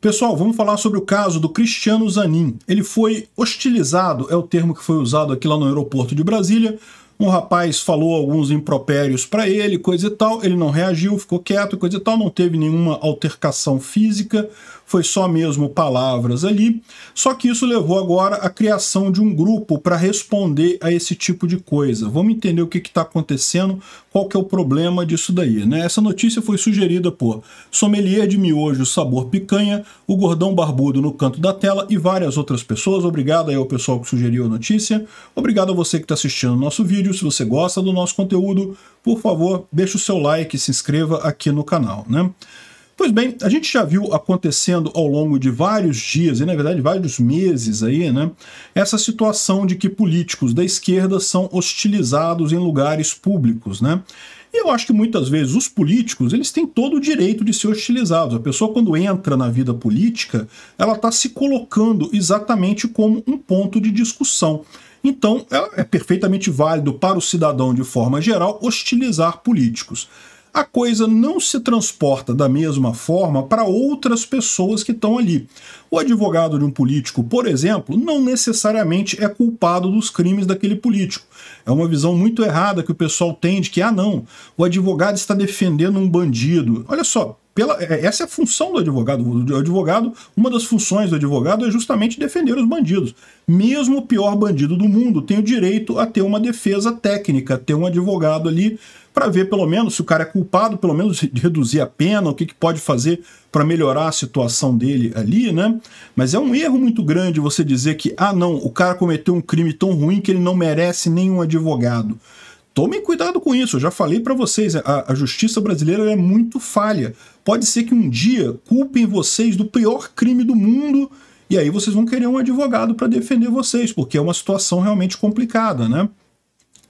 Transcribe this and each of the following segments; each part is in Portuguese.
Pessoal, vamos falar sobre o caso do Cristiano Zanin. Ele foi hostilizado, é o termo que foi usado aqui lá no aeroporto de Brasília. Um rapaz falou alguns impropérios para ele, coisa e tal. Ele não reagiu, ficou quieto, coisa e tal. Não teve nenhuma altercação física foi só mesmo palavras ali. Só que isso levou agora à criação de um grupo para responder a esse tipo de coisa. Vamos entender o que está acontecendo, qual que é o problema disso daí. Né? Essa notícia foi sugerida por Sommelier de Miojo Sabor Picanha, o Gordão Barbudo no canto da tela e várias outras pessoas. Obrigado aí ao pessoal que sugeriu a notícia. Obrigado a você que está assistindo o nosso vídeo. Se você gosta do nosso conteúdo, por favor, deixe o seu like e se inscreva aqui no canal. Né? Pois bem, a gente já viu acontecendo ao longo de vários dias, e na verdade vários meses aí, né, essa situação de que políticos da esquerda são hostilizados em lugares públicos, né? E eu acho que muitas vezes os políticos, eles têm todo o direito de ser hostilizados. A pessoa quando entra na vida política, ela está se colocando exatamente como um ponto de discussão. Então, é, é perfeitamente válido para o cidadão de forma geral hostilizar políticos a coisa não se transporta da mesma forma para outras pessoas que estão ali. O advogado de um político, por exemplo, não necessariamente é culpado dos crimes daquele político. É uma visão muito errada que o pessoal tem de que, ah, não, o advogado está defendendo um bandido. Olha só, pela, é, essa é a função do advogado. O advogado, uma das funções do advogado é justamente defender os bandidos. Mesmo o pior bandido do mundo tem o direito a ter uma defesa técnica, ter um advogado ali para ver pelo menos se o cara é culpado, pelo menos reduzir a pena, o que, que pode fazer para melhorar a situação dele ali, né? Mas é um erro muito grande você dizer que, ah, não, o cara cometeu um crime tão ruim que ele não merece nenhum advogado. Tomem cuidado com isso, eu já falei para vocês, a, a, justiça brasileira é muito falha. Pode ser que um dia culpem vocês do pior crime do mundo e aí vocês vão querer um advogado para defender vocês, porque é uma situação realmente complicada, né?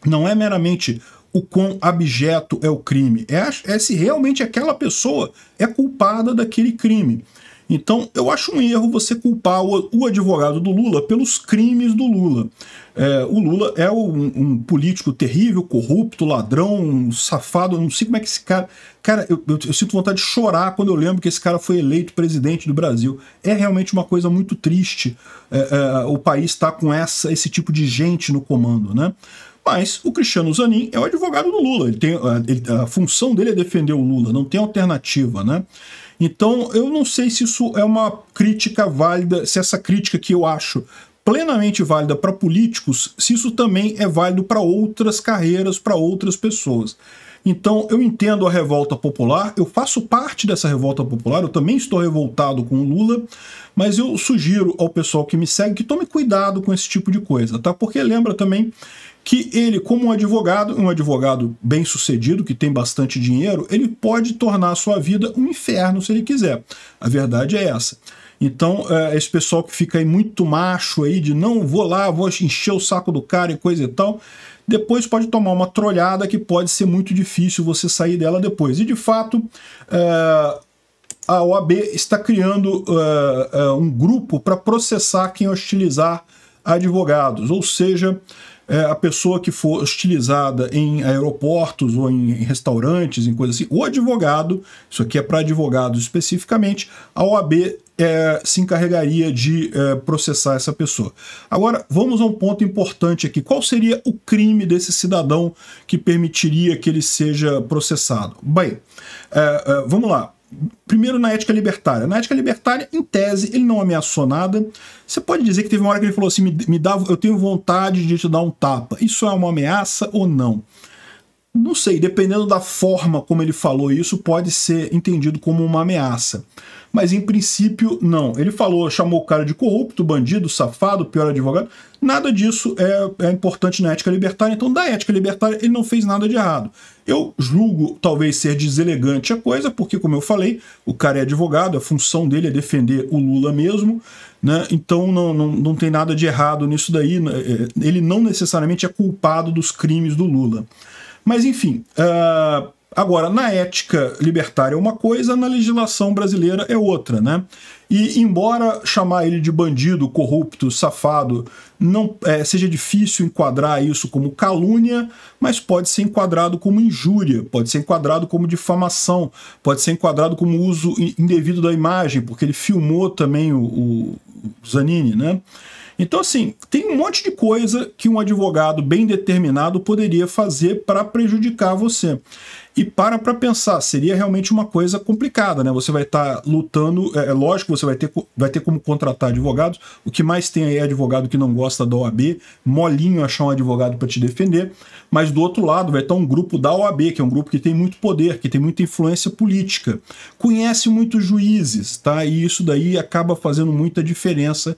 Não é meramente o quão abjeto é o crime. É, é se realmente aquela pessoa é culpada daquele crime. Então, eu acho um erro você culpar o, o advogado do Lula pelos crimes do Lula. É, o Lula é um, um, político terrível, corrupto, ladrão, um safado. Não sei como é que esse cara. Cara, eu, eu, eu, sinto vontade de chorar quando eu lembro que esse cara foi eleito presidente do Brasil. É realmente uma coisa muito triste é, é, o país estar tá com essa, esse tipo de gente no comando, né? Mas o Cristiano Zanin é o advogado do Lula. Ele tem, a, a função dele é defender o Lula, não tem alternativa, né? Então, eu não sei se isso é uma crítica válida, se essa crítica que eu acho plenamente válida para políticos, se isso também é válido para outras carreiras, para outras pessoas. Então eu entendo a revolta popular, eu faço parte dessa revolta popular, eu também estou revoltado com o Lula, mas eu sugiro ao pessoal que me segue que tome cuidado com esse tipo de coisa, tá? Porque lembra também que ele, como um advogado, um advogado bem sucedido, que tem bastante dinheiro, ele pode tornar a sua vida um inferno se ele quiser. A verdade é essa. Então, eh, esse pessoal que fica aí muito macho aí, de não vou lá, vou encher o saco do cara e coisa e tal, depois pode tomar uma trolhada que pode ser muito difícil você sair dela depois. E de fato, eh, a OAB está criando eh, eh, um grupo para processar quem hostilizar advogados, ou seja, a pessoa que for hostilizada em aeroportos ou em, restaurantes, em coisas assim, o advogado, isso aqui é para advogados especificamente, a OAB é, se encarregaria de é, processar essa pessoa. Agora, vamos a um ponto importante aqui. Qual seria o crime desse cidadão que permitiria que ele seja processado? Bem, é, é, vamos lá. Primeiro, na ética libertária. Na ética libertária, em tese, ele não ameaçou nada. Você pode dizer que teve uma hora que ele falou assim: me, me dá, eu tenho vontade de te dar um tapa. Isso é uma ameaça ou não? não sei, dependendo da forma como ele falou isso, pode ser entendido como uma ameaça. Mas em princípio, não. Ele falou, chamou o cara de corrupto, bandido, safado, pior advogado. Nada disso é, é importante na ética libertária. Então, da ética libertária, ele não fez nada de errado. Eu julgo talvez ser deselegante a coisa, porque, como eu falei, o cara é advogado, a função dele é defender o Lula mesmo. Né? Então, não, não, não tem nada de errado nisso daí. Né? Ele não necessariamente é culpado dos crimes do Lula. Mas enfim. Uh, agora, na ética libertária é uma coisa, na legislação brasileira é outra, né? E embora chamar ele de bandido, corrupto, safado, não é, seja difícil enquadrar isso como calúnia, mas pode ser enquadrado como injúria, pode ser enquadrado como difamação, pode ser enquadrado como uso indevido da imagem, porque ele filmou também o, o Zanini, né? Então, assim, tem um monte de coisa que um advogado bem determinado poderia fazer para prejudicar você. E para para pensar, seria realmente uma coisa complicada, né? Você vai estar tá lutando, é, é, lógico, você vai ter, vai ter como contratar advogados. O que mais tem aí é advogado que não gosta da OAB, molinho achar um advogado para te defender. Mas do outro lado, vai estar tá um grupo da OAB, que é um grupo que tem muito poder, que tem muita influência política, conhece muitos juízes, tá? E isso daí acaba fazendo muita diferença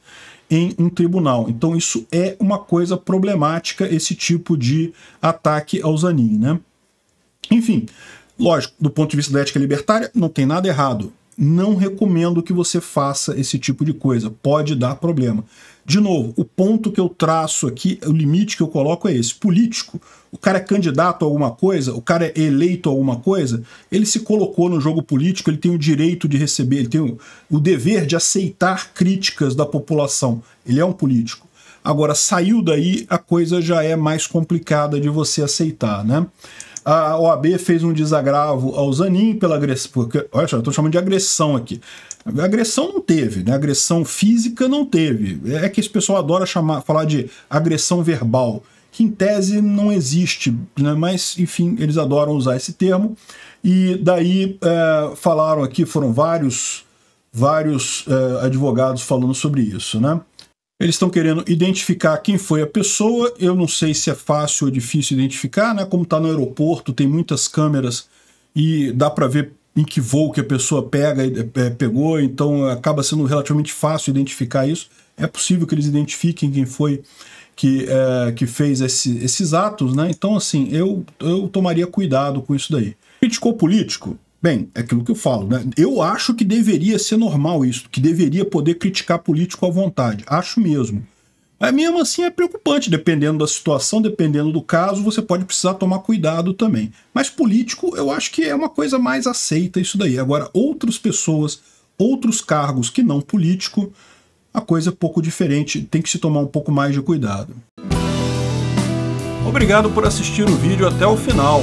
em um tribunal. Então isso é uma coisa problemática, esse tipo de ataque ao Zanin. Né? Enfim, lógico, do ponto de vista da ética libertária, não tem nada errado. Não recomendo que você faça esse tipo de coisa, pode dar problema. De novo, o ponto que eu traço aqui, o limite que eu coloco é esse: político. O cara é candidato a alguma coisa, o cara é eleito a alguma coisa, ele se colocou no jogo político, ele tem o direito de receber, ele tem o, o dever de aceitar críticas da população. Ele é um político. Agora, saiu daí, a coisa já é mais complicada de você aceitar, né? A OAB fez um desagravo ao Zanin pela agressão. Porque, olha só, eu estou chamando de agressão aqui. agressão não teve, né? agressão física não teve. É que esse pessoal adora chamar, falar de agressão verbal, que em tese não existe, né? mas enfim, eles adoram usar esse termo. E daí é, falaram aqui, foram vários, vários é, advogados falando sobre isso, né? Eles estão querendo identificar quem foi a pessoa. Eu não sei se é fácil ou difícil identificar, né? Como está no aeroporto, tem muitas câmeras e dá para ver em que voo que a pessoa pega, é, pegou, então acaba sendo relativamente fácil identificar isso. É possível que eles identifiquem quem foi que, é, que fez esse, esses atos, né? Então, assim, eu, eu tomaria cuidado com isso daí. Criticou político? Bem, é aquilo que eu falo, né? Eu acho que deveria ser normal isso, que deveria poder criticar político à vontade. Acho mesmo. Mas mesmo assim é preocupante, dependendo da situação, dependendo do caso, você pode precisar tomar cuidado também. Mas político, eu acho que é uma coisa mais aceita isso daí. Agora, outras pessoas, outros cargos que não político, a coisa é pouco diferente, tem que se tomar um pouco mais de cuidado. Obrigado por assistir o vídeo até o final.